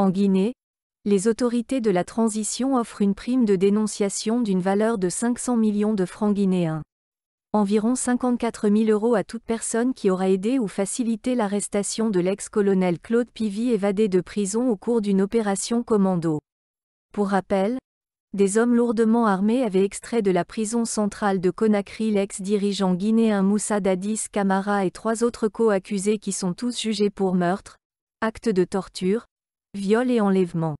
En Guinée, les autorités de la transition offrent une prime de dénonciation d'une valeur de 500 millions de francs guinéens. Environ 54 000 euros à toute personne qui aura aidé ou facilité l'arrestation de l'ex-colonel Claude Pivy évadé de prison au cours d'une opération commando. Pour rappel, des hommes lourdement armés avaient extrait de la prison centrale de Conakry l'ex-dirigeant guinéen Moussa Dadis Camara et trois autres co-accusés qui sont tous jugés pour meurtre, actes de torture, Viol et enlèvement.